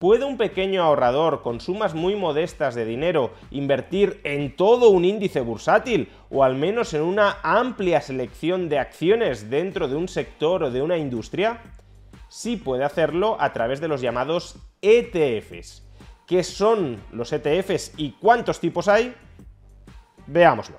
¿Puede un pequeño ahorrador con sumas muy modestas de dinero invertir en todo un índice bursátil o al menos en una amplia selección de acciones dentro de un sector o de una industria? Sí puede hacerlo a través de los llamados ETFs. ¿Qué son los ETFs y cuántos tipos hay? Veámoslo.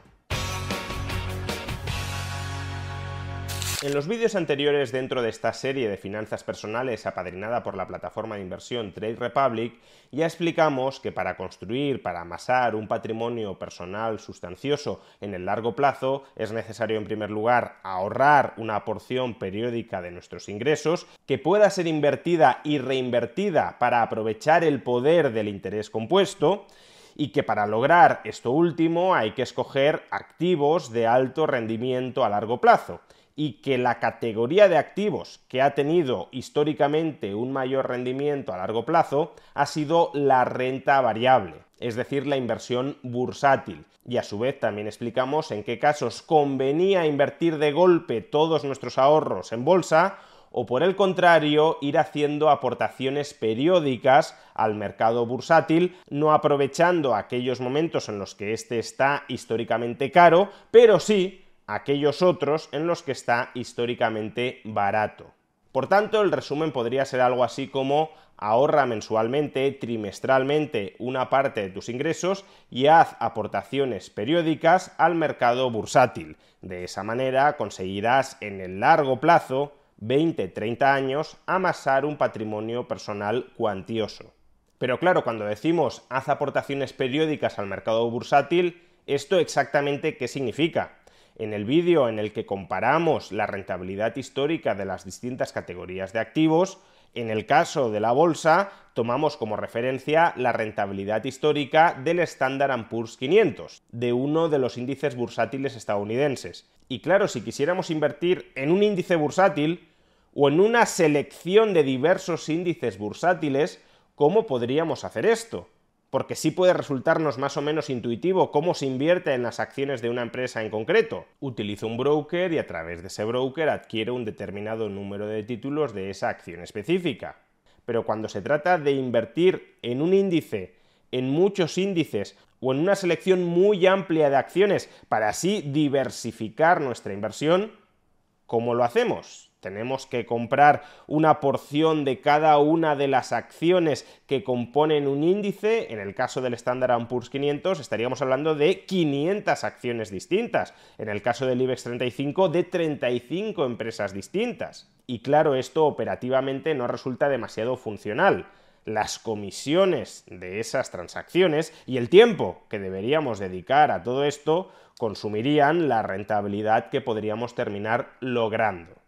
En los vídeos anteriores dentro de esta serie de finanzas personales apadrinada por la plataforma de inversión Trade Republic, ya explicamos que para construir, para amasar un patrimonio personal sustancioso en el largo plazo, es necesario en primer lugar ahorrar una porción periódica de nuestros ingresos que pueda ser invertida y reinvertida para aprovechar el poder del interés compuesto y que para lograr esto último hay que escoger activos de alto rendimiento a largo plazo y que la categoría de activos que ha tenido históricamente un mayor rendimiento a largo plazo ha sido la renta variable, es decir, la inversión bursátil. Y a su vez también explicamos en qué casos convenía invertir de golpe todos nuestros ahorros en bolsa o por el contrario ir haciendo aportaciones periódicas al mercado bursátil, no aprovechando aquellos momentos en los que éste está históricamente caro, pero sí aquellos otros en los que está históricamente barato. Por tanto, el resumen podría ser algo así como ahorra mensualmente, trimestralmente una parte de tus ingresos y haz aportaciones periódicas al mercado bursátil. De esa manera conseguirás en el largo plazo, 20-30 años, amasar un patrimonio personal cuantioso. Pero claro, cuando decimos haz aportaciones periódicas al mercado bursátil, ¿esto exactamente qué significa? en el vídeo en el que comparamos la rentabilidad histórica de las distintas categorías de activos, en el caso de la bolsa, tomamos como referencia la rentabilidad histórica del Standard Poor's 500, de uno de los índices bursátiles estadounidenses. Y claro, si quisiéramos invertir en un índice bursátil o en una selección de diversos índices bursátiles, ¿cómo podríamos hacer esto? porque sí puede resultarnos más o menos intuitivo cómo se invierte en las acciones de una empresa en concreto. Utilizo un broker y a través de ese broker adquiero un determinado número de títulos de esa acción específica. Pero cuando se trata de invertir en un índice, en muchos índices o en una selección muy amplia de acciones para así diversificar nuestra inversión, ¿cómo lo hacemos? Tenemos que comprar una porción de cada una de las acciones que componen un índice. En el caso del Standard Poor's 500 estaríamos hablando de 500 acciones distintas. En el caso del IBEX 35 de 35 empresas distintas. Y claro, esto operativamente no resulta demasiado funcional las comisiones de esas transacciones y el tiempo que deberíamos dedicar a todo esto consumirían la rentabilidad que podríamos terminar logrando.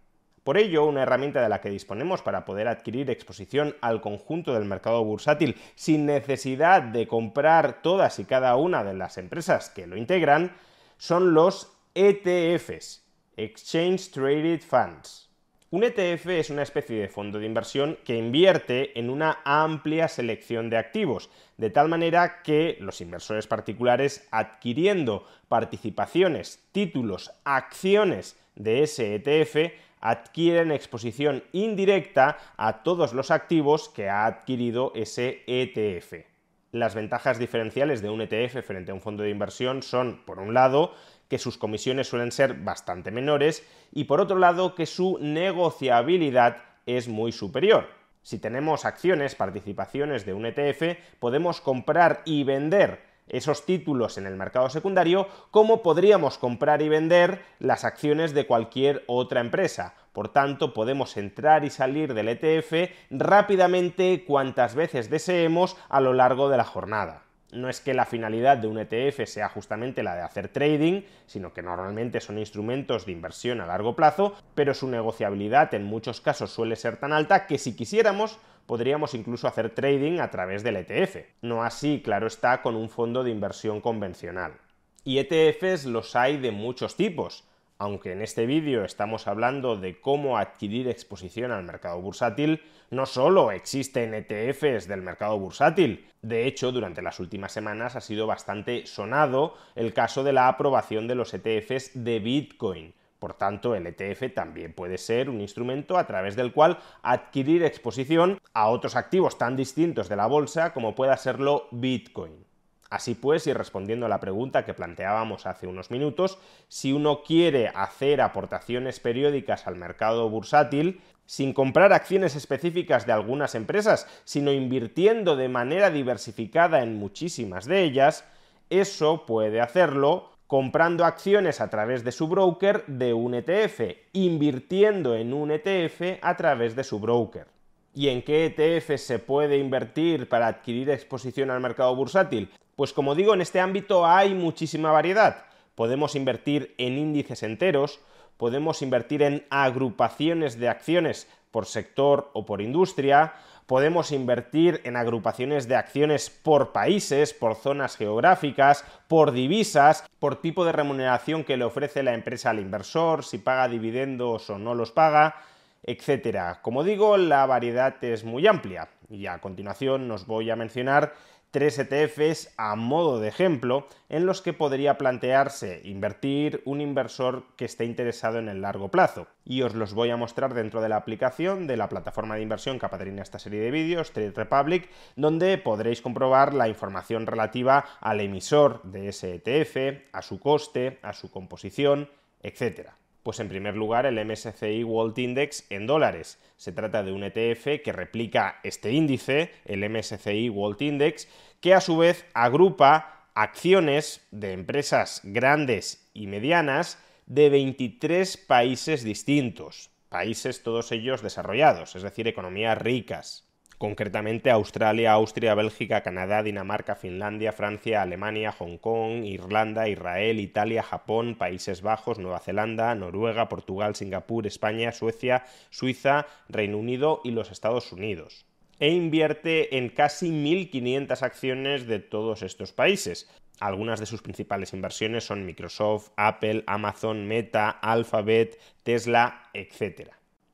Por ello, una herramienta de la que disponemos para poder adquirir exposición al conjunto del mercado bursátil sin necesidad de comprar todas y cada una de las empresas que lo integran son los ETFs, Exchange Traded Funds. Un ETF es una especie de fondo de inversión que invierte en una amplia selección de activos, de tal manera que los inversores particulares adquiriendo participaciones, títulos, acciones, de ese ETF adquieren exposición indirecta a todos los activos que ha adquirido ese ETF. Las ventajas diferenciales de un ETF frente a un fondo de inversión son, por un lado, que sus comisiones suelen ser bastante menores y por otro lado que su negociabilidad es muy superior. Si tenemos acciones, participaciones de un ETF, podemos comprar y vender esos títulos en el mercado secundario como podríamos comprar y vender las acciones de cualquier otra empresa. Por tanto, podemos entrar y salir del ETF rápidamente cuantas veces deseemos a lo largo de la jornada no es que la finalidad de un ETF sea justamente la de hacer trading, sino que normalmente son instrumentos de inversión a largo plazo, pero su negociabilidad en muchos casos suele ser tan alta que si quisiéramos podríamos incluso hacer trading a través del ETF. No así, claro está, con un fondo de inversión convencional. Y ETFs los hay de muchos tipos aunque en este vídeo estamos hablando de cómo adquirir exposición al mercado bursátil, no solo existen ETFs del mercado bursátil. De hecho, durante las últimas semanas ha sido bastante sonado el caso de la aprobación de los ETFs de Bitcoin. Por tanto, el ETF también puede ser un instrumento a través del cual adquirir exposición a otros activos tan distintos de la bolsa como pueda serlo Bitcoin. Así pues, y respondiendo a la pregunta que planteábamos hace unos minutos, si uno quiere hacer aportaciones periódicas al mercado bursátil, sin comprar acciones específicas de algunas empresas, sino invirtiendo de manera diversificada en muchísimas de ellas, eso puede hacerlo comprando acciones a través de su broker de un ETF, invirtiendo en un ETF a través de su broker. ¿Y en qué ETF se puede invertir para adquirir exposición al mercado bursátil? Pues como digo, en este ámbito hay muchísima variedad. Podemos invertir en índices enteros, podemos invertir en agrupaciones de acciones por sector o por industria, podemos invertir en agrupaciones de acciones por países, por zonas geográficas, por divisas, por tipo de remuneración que le ofrece la empresa al inversor, si paga dividendos o no los paga, etcétera. Como digo, la variedad es muy amplia y a continuación nos voy a mencionar tres ETFs a modo de ejemplo en los que podría plantearse invertir un inversor que esté interesado en el largo plazo. Y os los voy a mostrar dentro de la aplicación de la plataforma de inversión que patrocina esta serie de vídeos, Trade Republic, donde podréis comprobar la información relativa al emisor de ese ETF, a su coste, a su composición, etcétera. Pues en primer lugar el MSCI World Index en dólares. Se trata de un ETF que replica este índice, el MSCI World Index, que a su vez agrupa acciones de empresas grandes y medianas de 23 países distintos, países todos ellos desarrollados, es decir, economías ricas concretamente Australia, Austria, Bélgica, Canadá, Dinamarca, Finlandia, Francia, Alemania, Hong Kong, Irlanda, Israel, Italia, Japón, Países Bajos, Nueva Zelanda, Noruega, Portugal, Singapur, España, Suecia, Suiza, Reino Unido y los Estados Unidos. E invierte en casi 1.500 acciones de todos estos países. Algunas de sus principales inversiones son Microsoft, Apple, Amazon, Meta, Alphabet, Tesla, etc.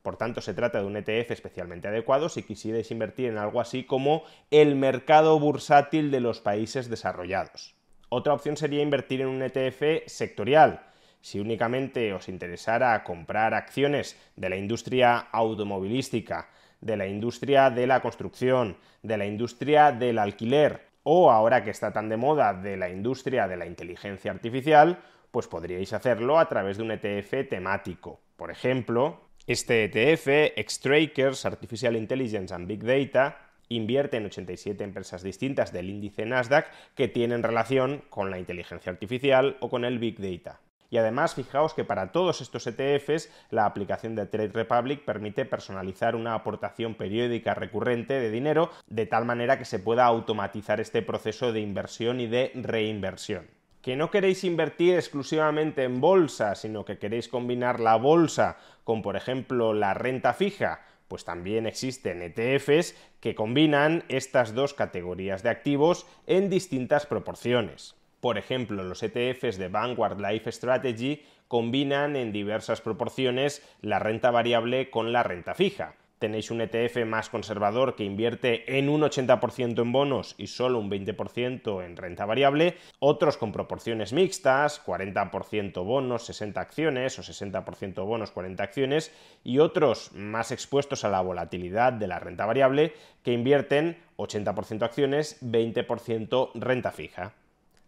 Por tanto, se trata de un ETF especialmente adecuado si quisierais invertir en algo así como el mercado bursátil de los países desarrollados. Otra opción sería invertir en un ETF sectorial. Si únicamente os interesara comprar acciones de la industria automovilística, de la industria de la construcción, de la industria del alquiler o ahora que está tan de moda de la industria de la inteligencia artificial, pues podríais hacerlo a través de un ETF temático. Por ejemplo, este ETF, Xtrakers, Artificial Intelligence and Big Data, invierte en 87 empresas distintas del índice Nasdaq que tienen relación con la inteligencia artificial o con el Big Data. Y además, fijaos que para todos estos ETFs, la aplicación de Trade Republic permite personalizar una aportación periódica recurrente de dinero de tal manera que se pueda automatizar este proceso de inversión y de reinversión que no queréis invertir exclusivamente en bolsa, sino que queréis combinar la bolsa con, por ejemplo, la renta fija, pues también existen ETFs que combinan estas dos categorías de activos en distintas proporciones. Por ejemplo, los ETFs de Vanguard Life Strategy combinan en diversas proporciones la renta variable con la renta fija tenéis un ETF más conservador que invierte en un 80% en bonos y solo un 20% en renta variable, otros con proporciones mixtas, 40% bonos, 60 acciones o 60% bonos, 40 acciones, y otros más expuestos a la volatilidad de la renta variable que invierten 80% acciones, 20% renta fija.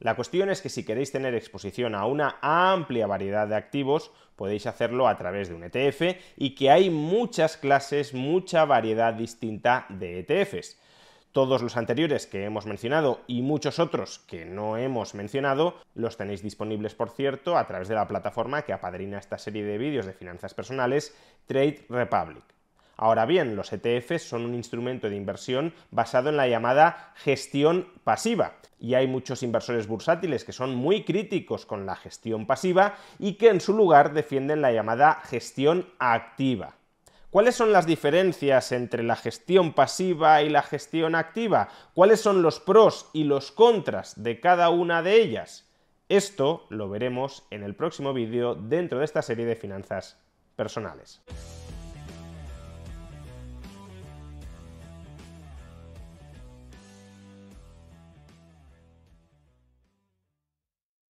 La cuestión es que si queréis tener exposición a una amplia variedad de activos, podéis hacerlo a través de un ETF y que hay muchas clases, mucha variedad distinta de ETFs. Todos los anteriores que hemos mencionado y muchos otros que no hemos mencionado los tenéis disponibles, por cierto, a través de la plataforma que apadrina esta serie de vídeos de finanzas personales, Trade Republic. Ahora bien, los ETFs son un instrumento de inversión basado en la llamada gestión pasiva. Y hay muchos inversores bursátiles que son muy críticos con la gestión pasiva y que en su lugar defienden la llamada gestión activa. ¿Cuáles son las diferencias entre la gestión pasiva y la gestión activa? ¿Cuáles son los pros y los contras de cada una de ellas? Esto lo veremos en el próximo vídeo dentro de esta serie de finanzas personales.